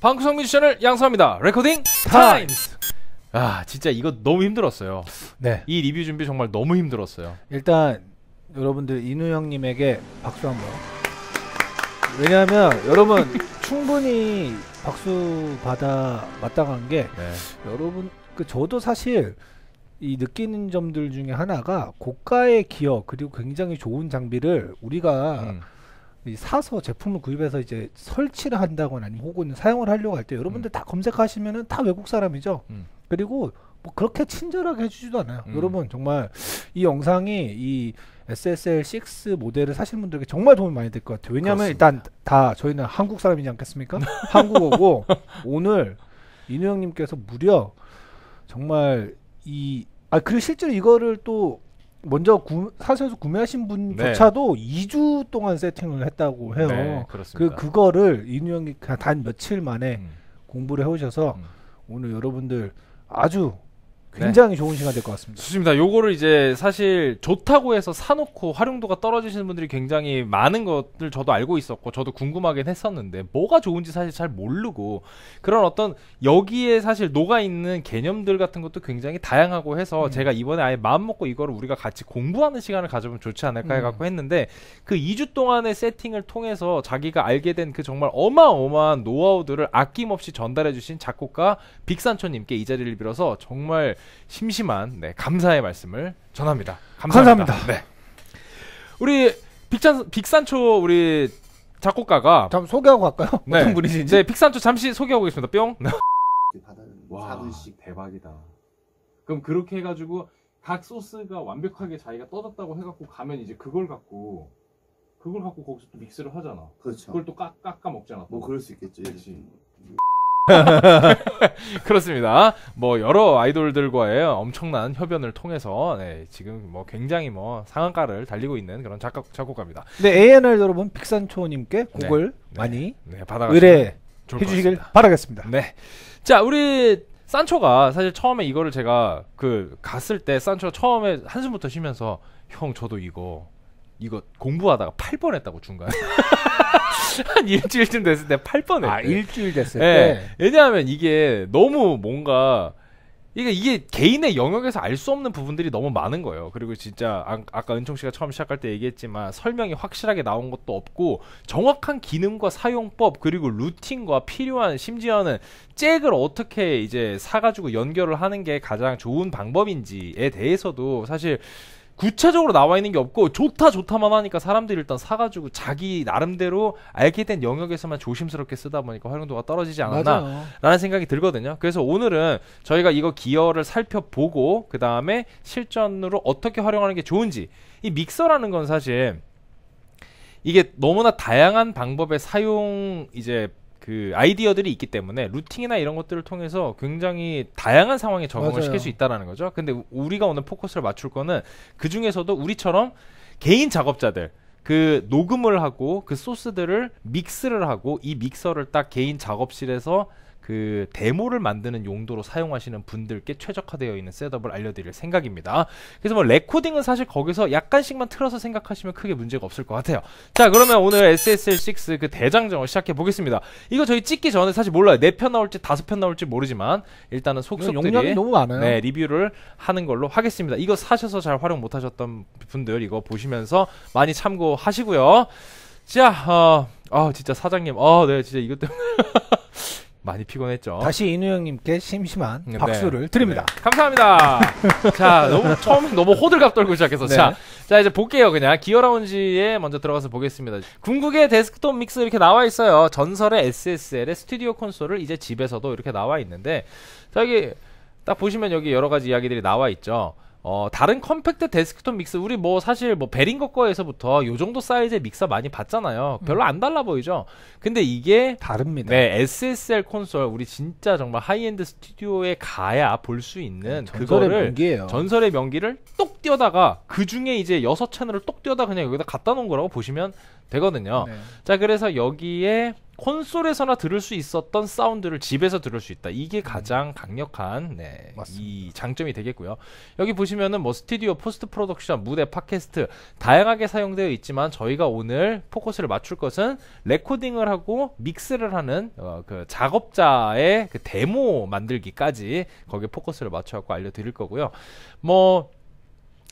방구석 뮤지션을 양성합니다. 레코딩 타임스. 아 진짜 이거 너무 힘들었어요. 네. 이 리뷰 준비 정말 너무 힘들었어요. 일단 여러분들 인우 형님에게 박수 한번. 왜냐하면 여러분 충분히 박수 받아 마땅한 게 네. 여러분 그 저도 사실 이 느끼는 점들 중에 하나가 고가의 기어 그리고 굉장히 좋은 장비를 우리가 음. 사서 제품을 구입해서 이제 설치를 한다거나 아니면 혹은 사용을 하려고 할 때 여러분들 음. 다 검색하시면은 다 외국 사람이죠. 음. 그리고 뭐 그렇게 친절하게 해주지도 않아요. 음. 여러분 정말 이 영상이 이 SSL6 모델을 사시는 분들에게 정말 도움이 많이 될 것 같아요. 왜냐하면 그렇습니다. 일단 다 저희는 한국 사람이지 않겠습니까? 한국어고 오늘 인우 형님께서 무려 정말 이 아 그리고 실제로 이거를 또 먼저 구, 사서에서 구매하신 분조차도 네. 2주 동안 세팅을 했다고 해요. 네, 그 그렇습니다. 그 그거를 이누영이 단 며칠 만에 음. 공부를 해오셔서 음. 오늘 여러분들 아주 굉장히 네. 좋은 시간 될 것 같습니다. 좋습니다. 요거를 이제 사실 좋다고 해서 사놓고 활용도가 떨어지시는 분들이 굉장히 많은 것들 저도 알고 있었고 저도 궁금하긴 했었는데 뭐가 좋은지 사실 잘 모르고 그런 어떤 여기에 사실 녹아 있는 개념들 같은 것도 굉장히 다양하고 해서 음. 제가 이번에 아예 마음 먹고 이거를 우리가 같이 공부하는 시간을 가져보면 좋지 않을까 음. 해갖고 음. 했는데 그 2주 동안의 세팅을 통해서 자기가 알게 된 그 정말 어마어마한 노하우들을 아낌없이 전달해주신 작곡가 빅산초님께 이 자리를 빌어서 정말 심심한 네, 감사의 말씀을 전합니다. 감사합니다. 감사합니다. 네. 우리 빅산 빅산초 우리 작곡가가 잠 소개하고 갈까요? 네. 어떤 분이신지. 네, 빅산초 잠시 소개하고 있습니다. 뿅. 네. 와. 4분씩 대박이다. 그럼 그렇게 해가지고 각 소스가 완벽하게 자기가 떠졌다고 해갖고 가면 이제 그걸 갖고 그걸 갖고 거기서 또 믹스를 하잖아. 그렇죠. 그걸 또 깎, 아 먹잖아. 뭐 그럴 수 있겠지. 그렇지. 그렇습니다. 뭐 여러 아이돌들과의 엄청난 협연을 통해서 네, 지금 뭐 굉장히 뭐 상한가를 달리고 있는 그런 작곡 작곡가입니다. 네, A&R 여러분 픽산초님께 네, 곡을 네, 많이 네, 받아가 의뢰 해주시길 바라겠습니다. 네, 자 우리 산초가 사실 처음에 이거를 제가 그 갔을 때 산초가 처음에 한숨부터 쉬면서 형 저도 이거 이거 공부하다가 8번 했다고 중간에 한 일주일쯤 됐을 때팔 뻔했대. 아, 일주일 됐을 네. 때. 왜냐하면 이게 너무 뭔가 이게 이게 개인의 영역에서 알 수 없는 부분들이 너무 많은 거예요. 그리고 진짜 아, 까 은총 씨가 처음 시작할 때 얘기했지만 설명이 확실하게 나온 것도 없고 정확한 기능과 사용법 그리고 루틴과 필요한 심지어는 잭을 어떻게 이제 사가지고 연결을 하는 게 가장 좋은 방법인지에 대해서도 사실 구체적으로 나와 있는 게 없고 좋다 좋다만 하니까 사람들이 일단 사가지고 자기 나름대로 알게 된 영역에서만 조심스럽게 쓰다 보니까 활용도가 떨어지지 않았나라는 맞아요. 생각이 들거든요. 그래서 오늘은 저희가 이거 기어를 살펴보고 그 다음에 실전으로 어떻게 활용하는 게 좋은지 이 믹서라는 건 사실 이게 너무나 다양한 방법의 사용 이제 그 아이디어들이 있기 때문에 루팅이나 이런 것들을 통해서 굉장히 다양한 상황에 적응을 맞아요. 시킬 수 있다라는 거죠. 근데 우리가 오늘 포커스를 맞출 거는 그 중에서도 우리처럼 개인 작업자들 그 녹음을 하고 그 소스들을 믹스를 하고 이 믹서를 딱 개인 작업실에서 그 데모를 만드는 용도로 사용하시는 분들께 최적화되어 있는 셋업을 알려드릴 생각입니다. 그래서 뭐 레코딩은 사실 거기서 약간씩만 틀어서 생각하시면 크게 문제가 없을 것 같아요. 자 그러면 오늘 SSL6 그 대장정을 시작해 보겠습니다. 이거 저희 찍기 전에 사실 몰라요. 네 편 나올지 다섯 편 나올지 모르지만 일단은 속속들이 너무 많아요. 네, 리뷰를 하는 걸로 하겠습니다. 이거 사셔서 잘 활용 못하셨던 분들 이거 보시면서 많이 참고하시고요. 자, 어, 아 진짜 사장님, 아, 네, 진짜 이것 때문에 많이 피곤했죠. 다시 인우형님께 심심한 네. 박수를 드립니다. 네. 감사합니다. 자, 너무 처음 너무 호들갑 떨고 시작해서 네. 자, 자 이제 볼게요 그냥 기어라운지에 먼저 들어가서 보겠습니다. 궁극의 데스크톱 믹스 이렇게 나와 있어요. 전설의 SSL의 스튜디오 콘솔을 이제 집에서도 이렇게 나와 있는데 자 여기 딱 보시면 여기 여러 가지 이야기들이 나와 있죠. 어, 다른 컴팩트 데스크톱 믹스 우리 뭐 사실 뭐 베링거 거에서부터 요 정도 사이즈의 믹서 많이 봤잖아요. 음. 별로 안 달라 보이죠. 근데 이게 다릅니다. 네, SSL 콘솔 우리 진짜 정말 하이엔드 스튜디오에 가야 볼 수 있는 네, 전설의 그거를 명기예요. 전설의 명기를 똑 띄어다가 그 중에 이제 여섯 채널을 똑 띄어다 그냥 여기다 갖다 놓은 거라고 보시면 되거든요. 네. 자, 그래서 여기에 콘솔에서나 들을 수 있었던 사운드를 집에서 들을 수 있다. 이게 음. 가장 강력한 네, 이 장점이 되겠고요. 여기 보시면은 뭐 스튜디오, 포스트 프로덕션, 무대, 팟캐스트 다양하게 사용되어 있지만 저희가 오늘 포커스를 맞출 것은 레코딩을 하고 믹스를 하는 어, 그 작업자의 그 데모 만들기까지 거기에 포커스를 맞춰 갖고 알려 드릴 거고요. 뭐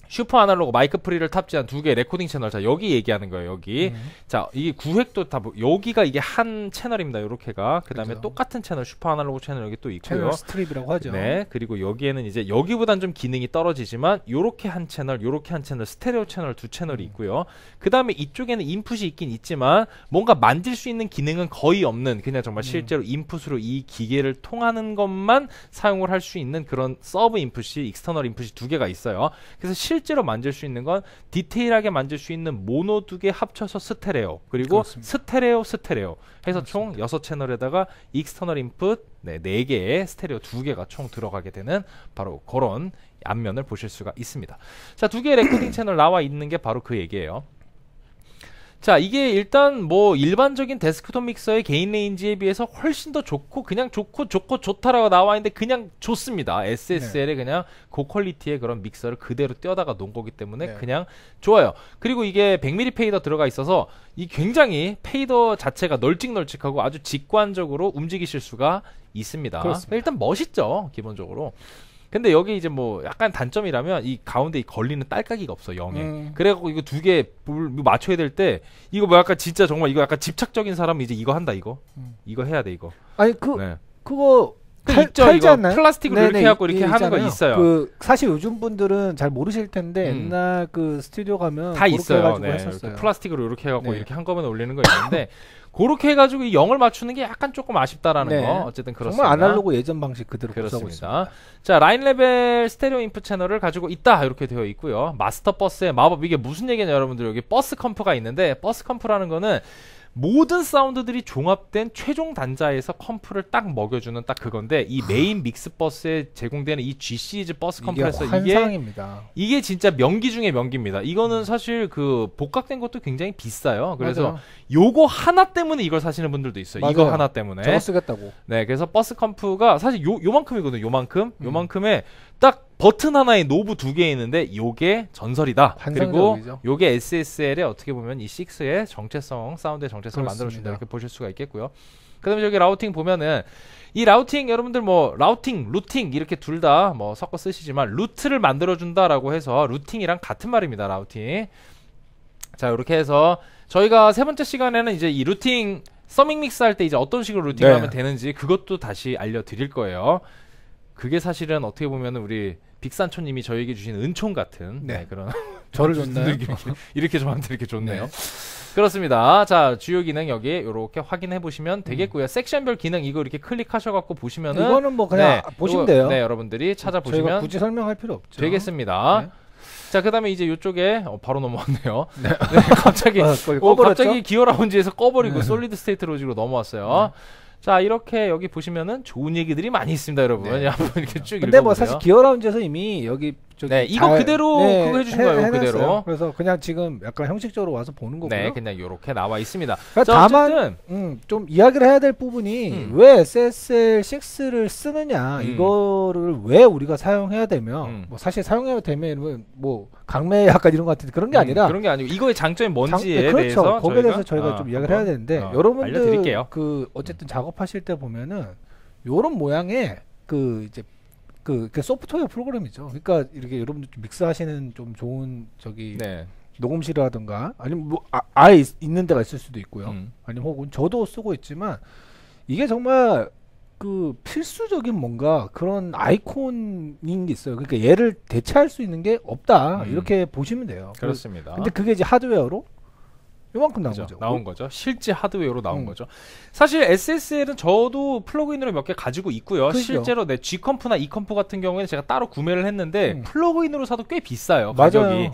슈퍼 아날로그 마이크 프리를 탑재한 두 개의 레코딩 채널. 자, 여기 얘기하는 거예요, 여기. 음. 자, 이게 구획도 다, 뭐, 여기가 이게 한 채널입니다, 요렇게가. 그 다음에 똑같은 채널, 슈퍼 아날로그 채널 여기 또 있고요. 채널 스트립이라고 하죠. 네. 그리고 여기에는 이제, 여기보단 좀 기능이 떨어지지만, 요렇게 한 채널, 요렇게 한 채널, 스테레오 채널 두 채널이 음. 있고요. 그 다음에 이쪽에는 인풋이 있긴 있지만, 뭔가 만질 수 있는 기능은 거의 없는, 그냥 정말 음. 실제로 음. 인풋으로 이 기계를 통하는 것만 사용을 할 수 있는 그런 서브 인풋이, 익스터널 인풋이 두 개가 있어요. 그래서 실 실제로 만질 수 있는 건 디테일하게 만질 수 있는 모노 두 개 합쳐서 스테레오 그리고 그렇습니다. 스테레오 스테레오 해서 총 여섯 채널에다가 익스터널 인풋 네, 4개의 스테레오 2개가 총 들어가게 되는 바로 그런 앞면을 보실 수가 있습니다. 자, 두 개의 레코딩 채널 나와 있는 게 바로 그 얘기예요. 자 이게 일단 뭐 일반적인 데스크톱 믹서의 개인 레인지에 비해서 훨씬 더 좋고 그냥 좋고 좋고 좋다라고 나와 있는데 그냥 좋습니다 SSL의 네. 그냥 고퀄리티의 그런 믹서를 그대로 떼어다가 놓은 거기 때문에 네. 그냥 좋아요 그리고 이게 100mm 페이더 들어가 있어서 이 굉장히 페이더 자체가 널찍널찍하고 아주 직관적으로 움직이실 수가 있습니다 그렇습니다. 일단 멋있죠 기본적으로 근데 여기 이제 뭐 약간 단점이라면 이 가운데 이 걸리는 딸깍이가 없어 영에. 음. 그래갖고 이거 두 개 맞춰야 될 때 이거 뭐 약간 진짜 정말 이거 약간 집착적인 사람은 이제 이거 한다 이거. 음. 이거 해야 돼 이거. 아니 그 네. 그거 팔, 그 있죠 팔지 이거 않나요? 플라스틱으로 네네, 이렇게 해 갖고 이렇게 하는 있잖아요. 거 있어요. 그 사실 요즘 분들은 잘 모르실 텐데 음. 옛날 그 스튜디오 가면 다 있어요. 네, 이렇게 그 플라스틱으로 이렇게 해갖고 네. 이렇게 한꺼번에 올리는 거 있는데 그렇게 해가지고 이 영을 맞추는 게 약간 조금 아쉽다라는 네. 거 어쨌든 그렇습니다. 정말 아날로그 예전 방식 그대로 그렇습니다. 자 라인 레벨 스테레오 인풋 채널을 가지고 있다 이렇게 되어 있고요. 마스터 버스의 마법 이게 무슨 얘기냐 여러분들 여기 버스 컴프가 있는데 버스 컴프라는 거는 모든 사운드들이 종합된 최종 단자에서 컴프를 딱 먹여주는 딱 그건데 이 메인 믹스 버스에 제공되는 이 G 시리즈 버스 컴프레서 이게 환상입니다. 이게, 이게 진짜 명기 중에 명기입니다. 이거는 음. 사실 그 복각된 것도 굉장히 비싸요. 그래서 맞아요. 요거 하나 때문에 이걸 사시는 분들도 있어요. 맞아요. 이거 하나 때문에 저거 쓰겠다고. 네, 그래서 버스 컴프가 사실 요 요만큼이거든요. 요만큼 음. 요만큼에 음. 딱 버튼 하나에 노브 두 개 있는데 요게 전설이다. 환상적이죠. 그리고 요게 s s l 에 어떻게 보면 이 6의 정체성, 사운드의 정체성을 만들어 준다. 이렇게 보실 수가 있겠고요. 그다음에 저기 라우팅 보면은 이 라우팅 여러분들 뭐 라우팅, 루팅 이렇게 둘 다 뭐 섞어 쓰시지만 루트를 만들어 준다라고 해서 루팅이랑 같은 말입니다. 라우팅. 자, 이렇게 해서 저희가 세 번째 시간에는 이제 이 루팅 서밍 믹스 할 때 이제 어떤 식으로 루팅을 네. 하면 되는지 그것도 다시 알려 드릴 거예요. 그게 사실은 어떻게 보면 우리 빅산초님이 저에게 주신 은총 같은 네. 네, 그런 저를 줬나요? 이렇게 저한테 이렇게 좋네요. 네. 그렇습니다. 자 주요 기능 여기 이렇게 확인해 보시면 되겠고요. 음. 섹션별 기능 이거 이렇게 클릭하셔갖고 보시면은 이거는 뭐 그냥 네. 보시면 요네 여러분들이 찾아보시면 굳이 설명할 필요 없죠. 되겠습니다. 네. 자, 그다음에 이제 이쪽에 어, 바로 넘어왔네요. 네. 네, 갑자기 어, 어, 갑자기 기어 라운지에서 꺼버리고 네. 솔리드 스테이트 로직으로 넘어왔어요. 네. 자 이렇게 여기 보시면은 좋은 얘기들이 많이 있습니다 여러분 네. 한번 이렇게 쭉 근데 읽어보세요. 뭐 사실 기어라운지에서 이미 여기 네, 이거 잘, 그대로 네, 그거 해주신 거예요, 해, 그대로. 그래서 그냥 지금 약간 형식적으로 와서 보는 네, 거고요. 네, 그냥 이렇게 나와 있습니다. 그러니까 다만, 음, 좀 이야기를 해야 될 부분이 음. 왜 SSL 6를 쓰느냐 음. 이거를 왜 우리가 사용해야 되며, 음. 뭐 사실 사용해야 되면 뭐 강매 약간 이런 것 같은데 그런 게 음, 아니라 그런 게 아니고 이거의 장점이 뭔지에 장, 네, 그렇죠. 대해서 거기에 대해서 저희가, 저좀 어, 이야기를 해야 되는데 어, 여러분들 알려드릴게요. 그 어쨌든 작업하실 때 보면은 요런 모양의 그 이제 그, 그 소프트웨어 프로그램이죠. 그러니까 이렇게 여러분들 믹스하시는 좀 좋은 저기 네. 녹음실이라든가 아니면 뭐 아, 예 있는 데가 있을 수도 있고요. 음. 아니면 혹은 저도 쓰고 있지만 이게 정말 그 필수적인 뭔가 그런 아이콘인 게 있어요. 그러니까 얘를 대체할 수 있는 게 없다. 음. 이렇게 보시면 돼요. 그렇습니다. 근데 그게 이제 하드웨어로 요만큼 나온 거죠. 나온 거죠. 실제 하드웨어로 나온 음. 거죠. 사실 SSL은 저도 플러그인으로 몇 개 가지고 있고요. 그죠. 실제로 내 G 컴프나 E 컴프 같은 경우에는 제가 따로 구매를 했는데 음. 플러그인으로 사도 꽤 비싸요. 가격이. 맞아요.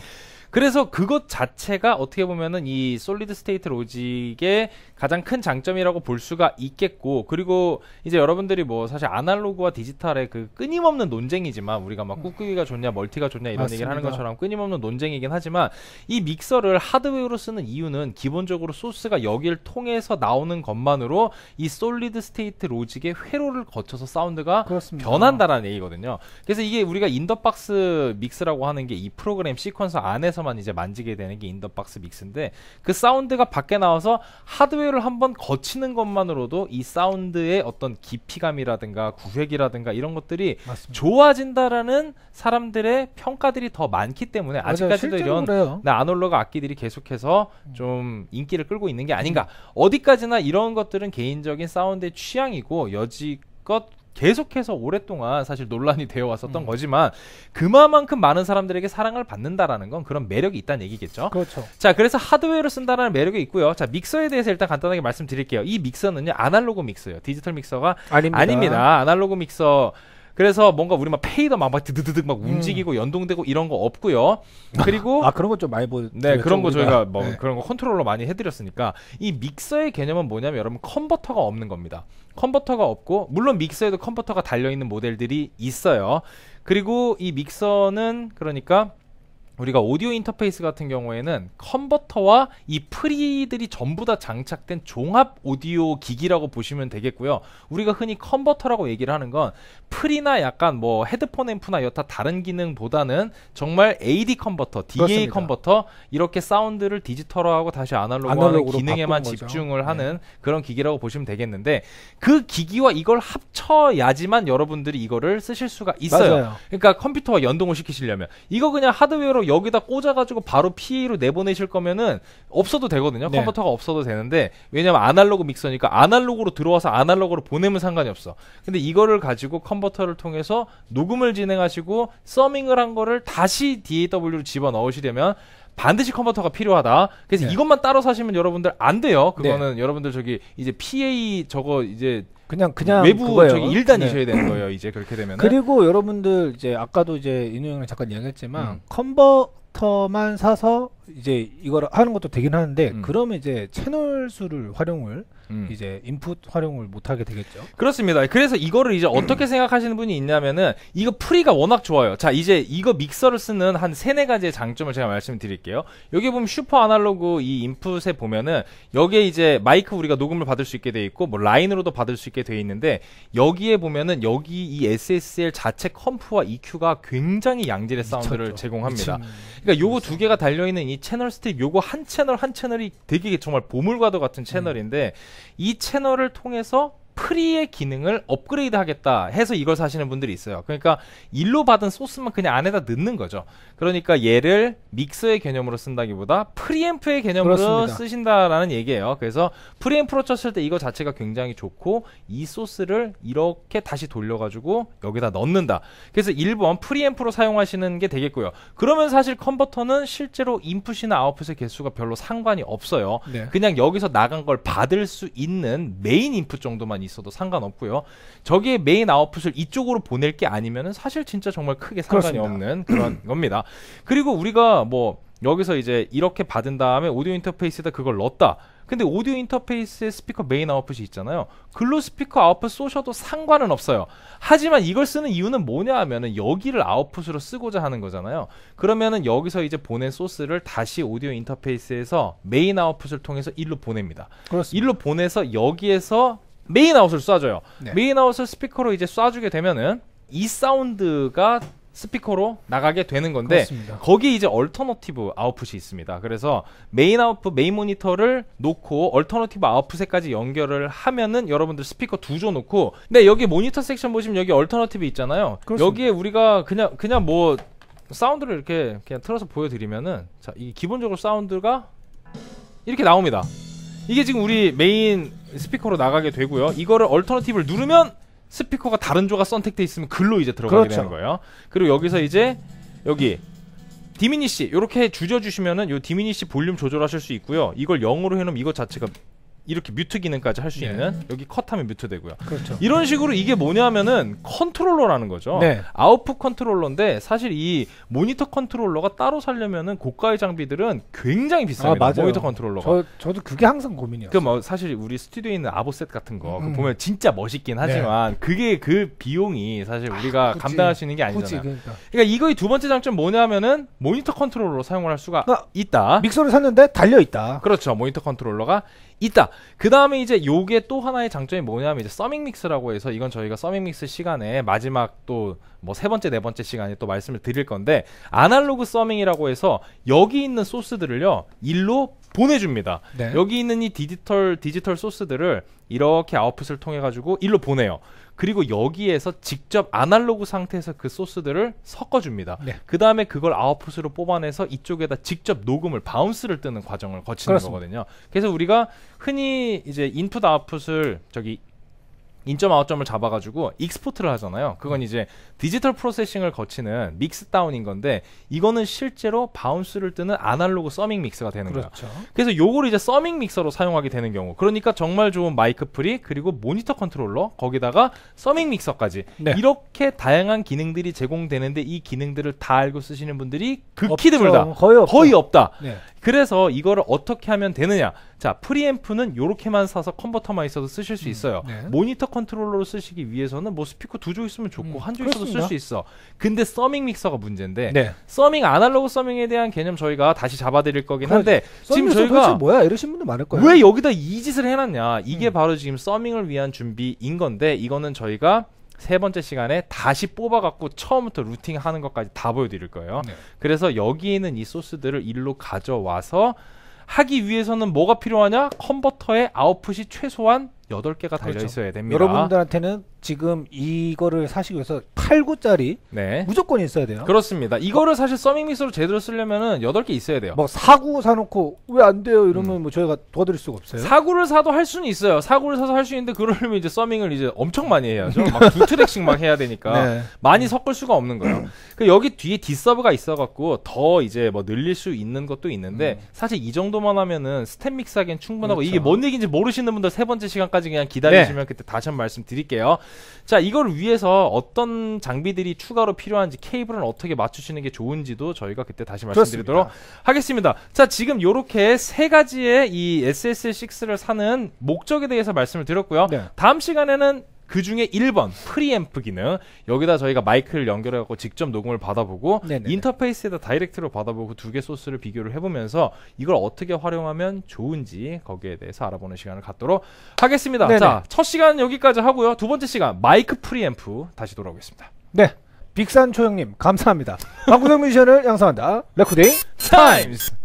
그래서 그것 자체가 어떻게 보면은 이 솔리드 스테이트 로직의 가장 큰 장점이라고 볼 수가 있겠고 그리고 이제 여러분들이 뭐 사실 아날로그와 디지털의 그 끊임없는 논쟁이지만 우리가 막꾸꾸기가 음. 좋냐 멀티가 좋냐 이런 맞습니다. 얘기를 하는 것처럼 끊임없는 논쟁이긴 하지만 이 믹서를 하드웨어로 쓰는 이유는 기본적으로 소스가 여기를 통해서 나오는 것만으로 이 솔리드 스테이트 로직의 회로를 거쳐서 사운드가 그렇습니다. 변한다라는 얘기거든요. 그래서 이게 우리가 인더박스 믹스라고 하는 게 이 프로그램 시퀀서 안에서 안에서만 이제 만지게 되는 게 인더박스 믹스인데 그 사운드가 밖에 나와서 하드웨어를 한번 거치는 것만으로도 이 사운드의 어떤 깊이감이라든가 구획이라든가 이런 것들이 맞습니다. 좋아진다라는 사람들의 평가들이 더 많기 때문에 아직까지도 이런 나안 올라가 네, 악기들이 계속해서 음. 좀 인기를 끌고 있는 게 아닌가 음. 어디까지나 이런 것들은 개인적인 사운드의 취향이고 여지껏 계속해서 오랫동안 사실 논란이 되어 왔었던 음. 거지만 그만큼 많은 사람들에게 사랑을 받는다라는 건 그런 매력이 있다는 얘기겠죠. 그렇죠. 자, 그래서 하드웨어를 쓴다라는 매력이 있고요. 자, 믹서에 대해서 일단 간단하게 말씀드릴게요. 이 믹서는요. 아날로그 믹서예요. 디지털 믹서가 아닙니다. 아닙니다. 아날로그 믹서 그래서 뭔가 우리 막 페이더 막, 막 드드드득 막 움직이고 음. 연동되고 이런 거 없고요. 아, 그리고 아 그런 거 좀 많이 보. 네 그런 거 저희가 뭐 네. 그런 거 컨트롤러 많이 해드렸으니까 이 믹서의 개념은 뭐냐면 여러분 컨버터가 없는 겁니다. 컨버터가 없고 물론 믹서에도 컨버터가 달려 있는 모델들이 있어요. 그리고 이 믹서는 그러니까 우리가 오디오 인터페이스 같은 경우에는 컨버터와 이 프리들이 전부 다 장착된 종합 오디오 기기라고 보시면 되겠고요. 우리가 흔히 컨버터라고 얘기를 하는 건 프리나 약간 뭐 헤드폰 앰프나 여타 다른 기능보다는 정말 AD 컨버터, DA 그렇습니다. 컨버터 이렇게 사운드를 디지털화하고 다시 아날로그하는 기능에만 집중을 네. 하는 네. 그런 기기라고 보시면 되겠는데 그 기기와 이걸 합쳐야지만 여러분들이 이거를 쓰실 수가 있어요. 맞아요. 그러니까 컴퓨터와 연동을 시키시려면 이거 그냥 하드웨어로 여기다 꽂아가지고 바로 PA로 내보내실 거면은 없어도 되거든요. 네. 컨버터가 없어도 되는데 왜냐면 아날로그 믹서니까 아날로그로 들어와서 아날로그로 보내면 상관이 없어. 근데 이거를 가지고 컨버터를 통해서 녹음을 진행하시고 서밍을 한 거를 다시 DAW로 집어 넣으시려면 반드시 컨버터가 필요하다. 그래서 네. 이것만 따로 사시면 여러분들 안 돼요. 그거는 네. 여러분들 저기 이제 PA 저거 이제 그냥 그냥 외부 그거 저기 일단이셔야 네. 되는 거예요. 이제 그렇게 되면 그리고 여러분들 이제 아까도 이제 인우 형이랑 잠깐 이야기했지만 음. 컨버터만 사서 이제 이걸 하는 것도 되긴 하는데 음. 그럼 이제 채널 수를 활용을 음. 이제 인풋 활용을 못 하게 되겠죠. 그렇습니다. 그래서 이거를 이제 어떻게 생각하시는 분이 있냐면은 이거 프리가 워낙 좋아요. 자, 이제 이거 믹서를 쓰는 한 세네 가지의 장점을 제가 말씀드릴게요. 여기 보면 슈퍼 아날로그 이 인풋에 보면은 여기에 이제 마이크 우리가 녹음을 받을 수 있게 돼 있고 뭐 라인으로도 받을 수 있게 돼 있는데 여기에 보면은 여기 이 SSL 자체 컴프와 EQ가 굉장히 양질의 사운드를 미쳤죠. 제공합니다. 미친... 그러니까 요거 두 개가 달려 있는 이이 채널 스틱 요거 한 채널 한 채널이 되게 정말 보물과도 같은 채널인데 음. 이 채널을 통해서 프리의 기능을 업그레이드 하겠다 해서 이걸 사시는 분들이 있어요. 그러니까 일로 받은 소스만 그냥 안에다 넣는 거죠. 그러니까 얘를 믹서의 개념으로 쓴다기보다 프리앰프의 개념으로 그렇습니다. 쓰신다라는 얘기예요. 그래서 프리앰프로 쳤을 때 이거 자체가 굉장히 좋고 이 소스를 이렇게 다시 돌려가지고 여기다 넣는다. 그래서 1번 프리앰프로 사용하시는 게 되겠고요. 그러면 사실 컨버터는 실제로 인풋이나 아웃풋의 개수가 별로 상관이 없어요. 네. 그냥 여기서 나간 걸 받을 수 있는 메인 인풋 정도만 있어도 상관없고요. 저기에 메인 아웃풋을 이쪽으로 보낼 게 아니면은 사실 진짜 정말 크게 상관이 그렇습니다. 없는 그런 겁니다. 그리고 우리가 뭐 여기서 이제 이렇게 받은 다음에 오디오 인터페이스에다 그걸 넣었다. 근데 오디오 인터페이스에 스피커 메인 아웃풋이 있잖아요. 글로 스피커 아웃풋 쏘셔도 상관은 없어요. 하지만 이걸 쓰는 이유는 뭐냐 하면은 여기를 아웃풋으로 쓰고자 하는 거잖아요. 그러면은 여기서 이제 보낸 소스를 다시 오디오 인터페이스에서 메인 아웃풋을 통해서 일로 보냅니다. 그렇습니다. 일로 보내서 여기에서 메인아웃을 쏴줘요. 네. 메인아웃을 스피커로 이제 쏴주게 되면은 이 사운드가 스피커로 나가게 되는 건데 그렇습니다. 거기 이제 얼터너티브 아웃풋이 있습니다. 그래서 메인 아웃풋 메인 모니터를 놓고 얼터너티브 아웃풋에까지 연결을 하면은 여러분들 스피커 두조 놓고 근데 여기 모니터 섹션 보시면 여기 얼터너티브 있잖아요. 그렇습니다. 여기에 우리가 그냥 그냥 뭐 사운드를 이렇게 그냥 틀어서 보여드리면은 자, 이 기본적으로 사운드가 이렇게 나옵니다. 이게 지금 우리 메인 스피커로 나가게 되고요. 이거를 얼터너티브를 누르면 스피커가 다른 조가 선택돼 있으면 글로 이제 들어가게 그렇죠. 되는 거예요. 그리고 여기서 이제 여기 디미니시 이렇게 줄여주시면은 요 디미니시 볼륨 조절하실 수 있고요. 이걸 0으로 해놓으면 이거 자체가 이렇게 뮤트 기능까지 할수 네. 있는 여기 컷하면 뮤트되고요. 그렇죠. 이런 식으로 이게 뭐냐면은 컨트롤러라는 거죠. 네. 아웃풋 컨트롤러인데 사실 이 모니터 컨트롤러가 따로 살려면은 고가의 장비들은 굉장히 비싸요 아, 모니터 컨트롤러가. 저, 저도 그게 항상 고민이에요. 그뭐 사실 우리 스튜디오에 있는 아보셋 같은 거 음. 보면 진짜 멋있긴 하지만 네. 그게 그 비용이 사실 아, 우리가 아, 감당할 수 있는 게 아니잖아요. 굳이, 그러니까. 그러니까. 이거의 두 번째 장점 뭐냐면은 모니터 컨트롤러로 사용을 할 수가 아, 있다. 믹서를 샀는데 달려 있다. 그렇죠. 모니터 컨트롤러가 있다. 그 다음에 이제 요게 또 하나의 장점이 뭐냐면 이제 서밍 믹스라고 해서 이건 저희가 서밍 믹스 시간에 마지막 또 뭐 세 번째 네 번째 시간에 또 말씀을 드릴 건데 아날로그 서밍이라고 해서 여기 있는 소스들을요 일로 보내줍니다. 네. 여기 있는 이 디지털 디지털 소스들을 이렇게 아웃풋을 통해 가지고 일로 보내요. 그리고 여기에서 직접 아날로그 상태에서 그 소스들을 섞어줍니다. 네. 그 다음에 그걸 아웃풋으로 뽑아내서 이쪽에다 직접 녹음을 바운스를 뜨는 과정을 거치는 그렇습니다. 거거든요. 그래서 우리가 흔히 이제 인풋 아웃풋을 저기 인점아웃점을 잡아가지고 익스포트를 하잖아요. 그건 이제 디지털 프로세싱을 거치는 믹스 다운인 건데 이거는 실제로 바운스를 뜨는 아날로그 서밍 믹스가 되는 거예요. 그렇죠. 그래서 요걸 이제 서밍 믹서로 사용하게 되는 경우. 그러니까 정말 좋은 마이크 프리 그리고 모니터 컨트롤러 거기다가 서밍 믹서까지 네. 이렇게 다양한 기능들이 제공되는데 이 기능들을 다 알고 쓰시는 분들이 극히 드물다. 거의 없다. 거의 없다. 네. 그래서 이거를 어떻게 하면 되느냐? 자, 프리앰프는 요렇게만 사서 컨버터만 있어도 쓰실 수 음, 있어요. 음, 네. 모니터 컨트롤러로 쓰시기 위해서는 뭐 스피커 두 조 있으면 좋고 음, 한조 있어도 쓸 수 있어. 근데 서밍 믹서가 문제인데 네. 서밍 아날로그 서밍에 대한 개념 저희가 다시 잡아드릴 거긴 한데 그래, 지금 저희가 뭐야 이러신 분들 많을 거예요. 왜 여기다 이 짓을 해놨냐? 이게 음. 바로 지금 서밍을 위한 준비인 건데 이거는 저희가 세 번째 시간에 다시 뽑아갖고 처음부터 루팅 하는 것까지 다 보여드릴 거예요. 네. 그래서 여기 있는 이 소스들을 일로 가져와서 하기 위해서는 뭐가 필요하냐? 컨버터의 아웃풋이 최소한 여덟 개가 달려 그렇죠. 있어야 됩니다. 여러분들한테는 지금 이거를 사시기 위해서 8구짜리 네. 무조건 있어야 돼요. 그렇습니다. 이거를 어? 사실 서밍 믹스로 제대로 쓰려면은 여덟 개 있어야 돼요. 뭐 4구 사놓고 왜 안 돼요? 이러면 음. 뭐 저희가 도와드릴 수가 없어요. 사구를 사도 할 수는 있어요. 사구를 사서 할 수 있는데 그러려면 이제 서밍을 이제 엄청 많이 해야죠. 막두 트랙씩 막 해야 되니까 네. 많이 음. 섞을 수가 없는 거예요. 그 여기 뒤에 디서브가 있어갖고 더 이제 뭐 늘릴 수 있는 것도 있는데 음. 사실 이 정도만 하면은 스텝 믹스하기엔 충분하고 그렇죠. 이게 뭔 얘기인지 모르시는 분들 세 번째 시간 시까지 그냥 기다리시면 네. 그때 다시 한번 말씀드릴게요. 자, 이걸 위해서 어떤 장비들이 추가로 필요한지 케이블은 어떻게 맞추시는 게 좋은지도 저희가 그때 다시 말씀드리도록 그렇습니다. 하겠습니다. 자, 지금 요렇게 세 가지의 이 SSL6를 사는 목적에 대해서 말씀을 드렸고요. 네. 다음 시간에는 그 중에 1번 프리앰프 기능 여기다 저희가 마이크를 연결해갖고 직접 녹음을 받아보고 네네네. 인터페이스에다 다이렉트로 받아보고 두 개 소스를 비교를 해보면서 이걸 어떻게 활용하면 좋은지 거기에 대해서 알아보는 시간을 갖도록 하겠습니다. 자, 첫 시간 여기까지 하고요. 두 번째 시간 마이크 프리앰프 다시 돌아오겠습니다. 네. 빅산 초영님 감사합니다. 방구석 뮤지션을 양성한다. 레코딩 타임스.